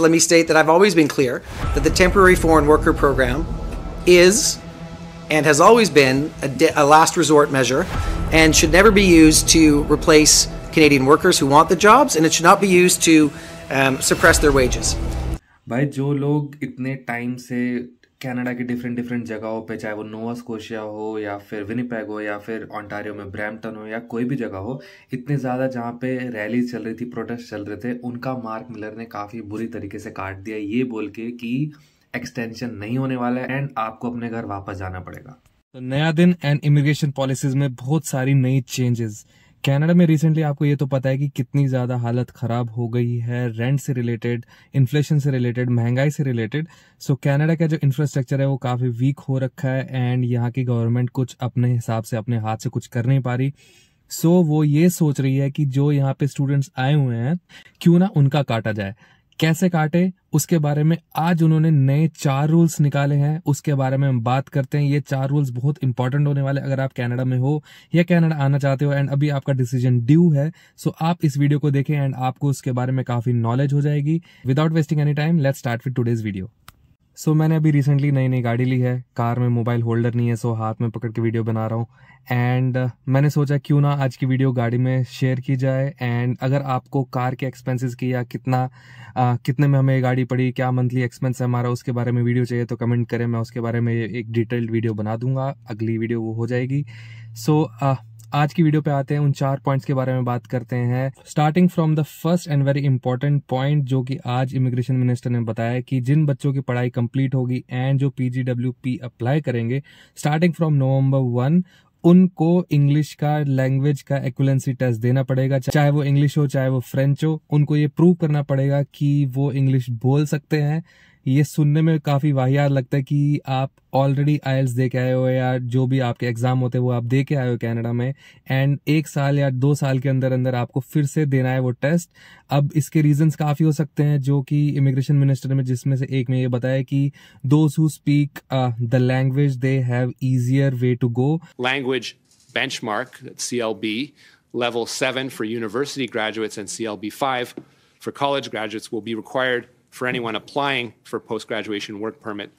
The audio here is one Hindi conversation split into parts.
Let me state that I've always been clear that the temporary foreign worker program is and has always been a, de- a, last resort measure and should never be used to replace Canadian workers who want the jobs, and it should not be used to um, suppress their wages. भाई जो लोग इतने टाइम से कनाडा की डिफरेंट डिफरेंट जगहों पे चाहे वो नोवा स्कोशिया हो या फिर विनीपैग हो या फिर ऑन्टारियो में ब्रैम्पटन हो या कोई भी जगह हो इतने ज़्यादा जहाँ पे रैली चल रही थी प्रोटेस्ट चल रहे थे उनका मार्क मिलर ने काफ़ी बुरी तरीके से काट दिया ये बोल के कि एक्सटेंशन नहीं होने वाला है एंड आपको अपने घर वापस जाना पड़ेगा तो नया दिन एंड इमिग्रेशन पॉलिसीज में बहुत सारी नई चेंजेस कनाडा में रिसेंटली आपको ये तो पता है कि कितनी ज़्यादा हालत ख़राब हो गई है रेंट से रिलेटेड इन्फ्लेशन से रिलेटेड महंगाई से रिलेटेड सो कनाडा का जो इंफ्रास्ट्रक्चर है वो काफ़ी वीक हो रखा है एंड यहाँ की गवर्नमेंट कुछ अपने हिसाब से अपने हाथ से कुछ कर नहीं पा रही सो so, वो ये सोच रही है कि जो यहाँ पे स्टूडेंट्स आए हुए हैं क्यों ना उनका काटा जाए कैसे काटे उसके बारे में आज उन्होंने नए चार रूल्स निकाले हैं उसके बारे में हम बात करते हैं ये चार रूल्स बहुत इंपॉर्टेंट होने वाले अगर आप कनाडा में हो या कनाडा आना चाहते हो एंड अभी आपका डिसीजन ड्यू है सो आप इस वीडियो को देखें एंड आपको उसके बारे में काफी नॉलेज हो जाएगी without wasting any time let start with today's video so so, मैंने अभी रिसेंटली नई नई गाड़ी ली है कार में मोबाइल होल्डर नहीं है सो हाथ में पकड़ के वीडियो बना रहा हूँ एंड uh, मैंने सोचा क्यों ना आज की वीडियो गाड़ी में शेयर की जाए एंड अगर आपको कार के एक्सपेंसेस की या कितना uh, कितने में हमें गाड़ी पड़ी क्या मंथली एक्सपेंस है हमारा उसके बारे में वीडियो चाहिए तो कमेंट करें मैं उसके बारे में एक डिटेल्ड वीडियो बना दूंगा अगली वीडियो वो हो जाएगी सो so, uh, आज की वीडियो पे आते हैं उन चार पॉइंट्स के बारे में बात करते हैं starting from the first and very important point जो कि आज इमिग्रेशन मिनिस्टर ने बताया कि जिन बच्चों की पढ़ाई कंप्लीट होगी एंड जो पीजीडब्ल्यू अप्लाई करेंगे स्टार्टिंग फ्रॉम नवम्बर वन उनको इंग्लिश का लैंग्वेज का एक्वलेंसी टेस्ट देना पड़ेगा चाहे वो इंग्लिश हो चाहे वो फ्रेंच हो उनको ये प्रूव करना पड़ेगा कि वो इंग्लिश बोल सकते हैं ये सुनने में काफ़ी वाहियात लगता है कि आप ऑलरेडी आयल्स दे के आए हो या जो भी आपके एग्ज़ाम होते हैं वो आप दे के आए हो कनाडा में एंड एक साल या दो साल के अंदर अंदर आपको फिर से देना है वो टेस्ट अब इसके रीजंस काफ़ी हो सकते हैं जो कि इमिग्रेशन मिनिस्टर में जिसमें से एक में ये बताया कि those who speak the language they have easier way to go language bench benchmark level seven for university for and C L B five for college graduates will be required for anyone applying for post graduation work permit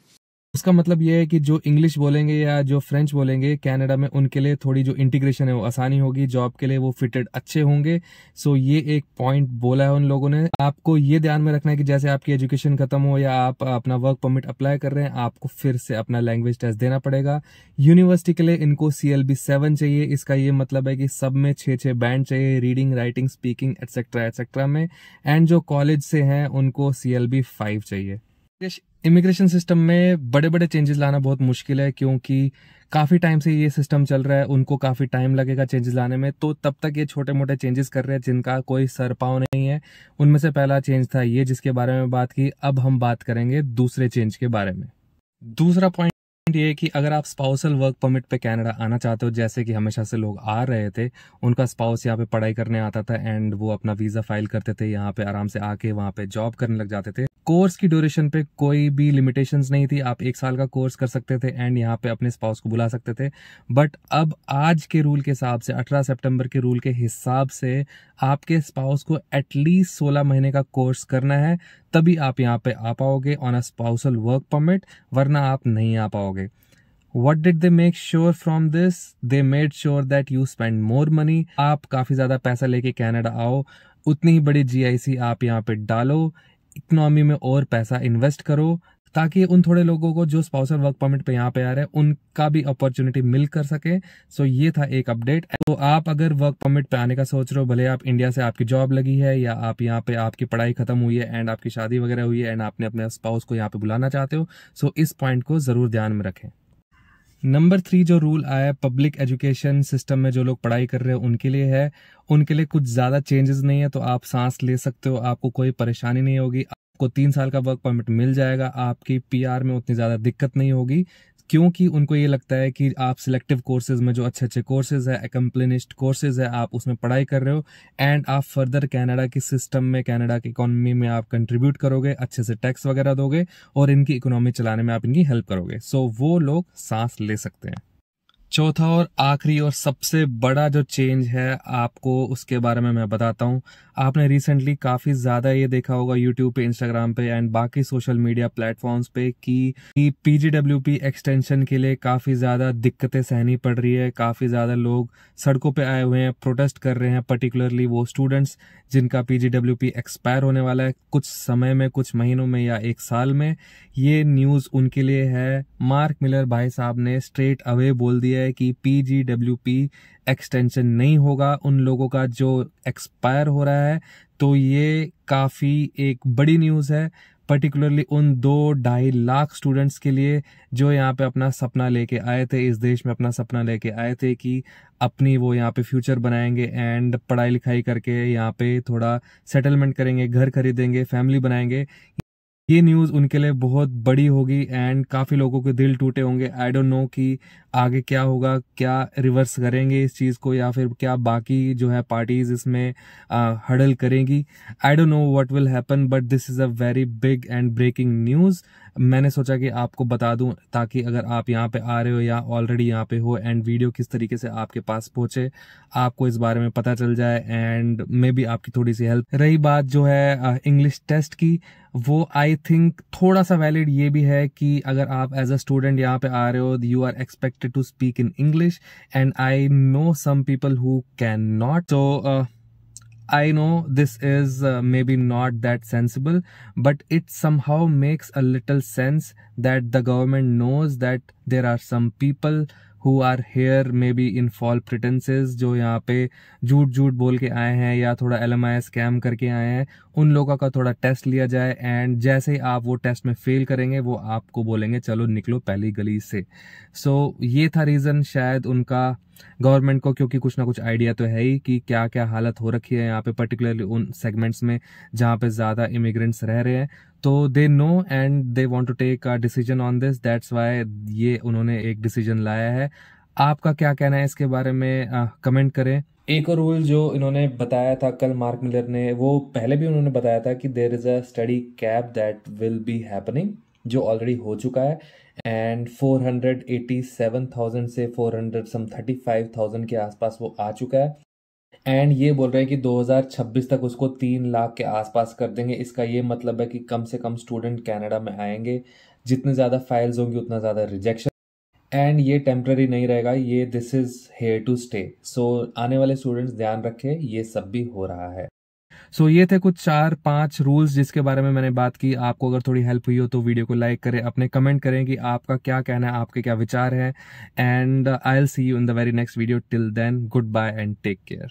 उसका मतलब ये है कि जो इंग्लिश बोलेंगे या जो फ्रेंच बोलेंगे कनाडा में उनके लिए थोड़ी जो इंटीग्रेशन है वो आसानी होगी जॉब के लिए वो फिटेड अच्छे होंगे सो ये एक पॉइंट बोला है उन लोगों ने आपको ये ध्यान में रखना है कि जैसे आपकी एजुकेशन खत्म हो या आप अपना वर्क परमिट अप्लाई कर रहे हैं आपको फिर से अपना लैंग्वेज टेस्ट देना पड़ेगा यूनिवर्सिटी के लिए इनको सी एल चाहिए इसका ये मतलब है कि सब में छः छः बैंड चाहिए reading writing speaking etcetera etcetera में एंड जो कॉलेज से हैं उनको सी एल चाहिए इमिग्रेशन सिस्टम में बड़े बड़े चेंजेस लाना बहुत मुश्किल है क्योंकि काफ़ी टाइम से ये सिस्टम चल रहा है उनको काफ़ी टाइम लगेगा चेंजेस लाने में तो तब तक ये छोटे मोटे चेंजेस कर रहे हैं जिनका कोई सर पाव नहीं है उनमें से पहला चेंज था ये जिसके बारे में बात की अब हम बात करेंगे दूसरे चेंज के बारे में दूसरा पॉइंट ये कि अगर आप स्पाउसल वर्क परमिट पे कनाडा आना चाहते हो जैसे कि हमेशा से लोग आ रहे थे उनका स्पाउस यहाँ पे पढ़ाई करने आता था एंड वो अपना वीज़ा फाइल करते थे यहाँ पे आराम से आके वहाँ पे जॉब करने लग जाते थे कोर्स की ड्यूरेशन पे कोई भी लिमिटेशंस नहीं थी आप एक साल का कोर्स कर सकते थे एंड यहाँ पे अपने स्पाउस को बुला सकते थे बट अब आज के रूल के हिसाब से 18 सितंबर के रूल के हिसाब से आपके स्पाउस को एटलीस्ट 16 महीने का कोर्स करना है तभी आप यहाँ पे आ पाओगे on a spousal work permit वरना आप नहीं आ पाओगे what did they make sure from this they made sure that you spend more money आप काफी ज्यादा पैसा लेके कैनेडा आओ उतनी ही बड़ी सी आप यहाँ पे डालो इकोनॉमी में और पैसा इन्वेस्ट करो ताकि उन थोड़े लोगों को जो स्पाउसर वर्क परमिट पे यहाँ पे आ रहे हैं उनका भी अपॉर्चुनिटी मिल कर सके सो ये था एक अपडेट तो आप अगर वर्क परमिट पे आने का सोच रहे हो भले आप इंडिया से आपकी जॉब लगी है या आप यहाँ पे आपकी पढ़ाई खत्म हुई है एंड आपकी शादी वगैरह हुई है एंड आपने अपने स्पाउस को यहाँ पे बुलाना चाहते हो सो इस पॉइंट को जरूर ध्यान में रखें नंबर थ्री जो रूल आया पब्लिक एजुकेशन सिस्टम में जो लोग पढ़ाई कर रहे हैं उनके लिए है उनके लिए कुछ ज़्यादा चेंजेस नहीं है तो आप सांस ले सकते हो आपको कोई परेशानी नहीं होगी आपको तीन साल का वर्क परमिट मिल जाएगा आपकी पीआर में उतनी ज़्यादा दिक्कत नहीं होगी क्योंकि उनको ये लगता है कि आप सिलेक्टिव कोर्सेज में जो अच्छे अच्छे कोर्सेज है एक्म्पलिनिस्ड कोर्सेज है आप उसमें पढ़ाई कर रहे हो एंड आप फर्दर कैनेडा के सिस्टम में कैनेडा की इकोनॉमी में आप कंट्रीब्यूट करोगे अच्छे से टैक्स वगैरह दोगे और इनकी इकोनॉमी चलाने में आप इनकी हेल्प करोगे सो so, वो लोग सांस ले सकते हैं चौथा और आखिरी और सबसे बड़ा जो चेंज है आपको उसके बारे में मैं बताता हूँ आपने रिसेंटली काफ़ी ज़्यादा ये देखा होगा यूट्यूब पे इंस्टाग्राम पे एंड बाकी सोशल मीडिया प्लेटफॉर्म्स पे कि पी एक्सटेंशन के लिए काफ़ी ज़्यादा दिक्कतें सहनी पड़ रही है काफ़ी ज़्यादा लोग सड़कों पर आए हुए हैं प्रोटेस्ट कर रहे हैं पर्टिकुलरली वो स्टूडेंट्स जिनका पी एक्सपायर होने वाला है कुछ समय में कुछ महीनों में या एक साल में ये न्यूज़ उनके लिए है मार्क मिलर भाई साहब ने स्ट्रेट अवे बोल दिया है कि पी एक्सटेंशन नहीं होगा उन लोगों का जो एक्सपायर हो रहा है तो ये काफ़ी एक बड़ी न्यूज़ है पर्टिकुलरली उन दो ढाई लाख स्टूडेंट्स के लिए जो यहाँ पे अपना सपना लेके आए थे इस देश में अपना सपना लेके आए थे कि अपनी वो यहाँ पे फ्यूचर बनाएंगे एंड पढ़ाई लिखाई करके यहाँ पे थोड़ा सेटलमेंट करेंगे घर खरीदेंगे फैमिली बनाएंगे ये न्यूज़ उनके लिए बहुत बड़ी होगी एंड काफ़ी लोगों के दिल टूटे होंगे आई डोंट नो कि आगे क्या होगा क्या रिवर्स करेंगे इस चीज़ को या फिर क्या बाकी जो है पार्टीज इसमें हडल करेंगी I don't know what will happen but this is a very big and breaking news मैंने सोचा कि आपको बता दूं ताकि अगर आप यहाँ पे आ रहे हो या ऑलरेडी यहाँ पे हो एंड वीडियो किस तरीके से आपके पास पहुंचे आपको इस बारे में पता चल जाए एंड मे बी आपकी थोड़ी सी हेल्प रही बात जो है इंग्लिश टेस्ट की वो आई थिंक थोड़ा सा वैलिड ये भी है कि अगर आप एज अ स्टूडेंट यहाँ पे आ रहे हो you are expected to speak in English and I know some people who can not so I know this is uh, maybe not that sensible, but it somehow makes a little sense that the government knows that there are some people who are here maybe in false pretences जो यहाँ पे झूठ झूठ बोल के आए हैं या थोड़ा एल एम आई स्कैम करके आए हैं उन लोगों का थोड़ा टेस्ट लिया जाए एंड जैसे ही आप वो टेस्ट में फेल करेंगे वो आपको बोलेंगे चलो निकलो पहली गली से सो so, ये था रीज़न शायद उनका गवर्नमेंट को क्योंकि कुछ ना कुछ आइडिया तो है ही कि क्या क्या हालत हो रखी है यहाँ पे पर्टिकुलरली उन सेगमेंट्स में जहाँ पे ज़्यादा इमिग्रेंट्स रह रहे हैं तो they know and they want to take a decision on this that's why ये उन्होंने एक डिसीजन लाया है आपका क्या कहना है इसके बारे में आ, कमेंट करें एक और रूल जो इन्होंने बताया था कल मार्क मिलर ने वो पहले भी उन्होंने बताया था कि there is a study cap that will be happening जो ऑलरेडी हो चुका है एंड 487,000 से 400 सम 35,000 के आसपास वो आ चुका है एंड ये बोल रहे हैं कि 2026 तक उसको तीन लाख के आसपास कर देंगे इसका ये मतलब है कि कम से कम स्टूडेंट कनाडा में आएंगे जितने ज़्यादा फाइल्स होंगी उतना ज़्यादा रिजेक्शन एंड ये टेम्प्ररी नहीं रहेगा ये this is here to stay so आने वाले स्टूडेंट्स ध्यान रखें ये सब भी हो रहा है सो so, ये थे कुछ चार पांच रूल्स जिसके बारे में मैंने बात की आपको अगर थोड़ी हेल्प हुई हो तो वीडियो को लाइक करें अपने कमेंट करें कि आपका क्या कहना है आपके क्या विचार हैं and I'll see you in the very next video till then good bye and take care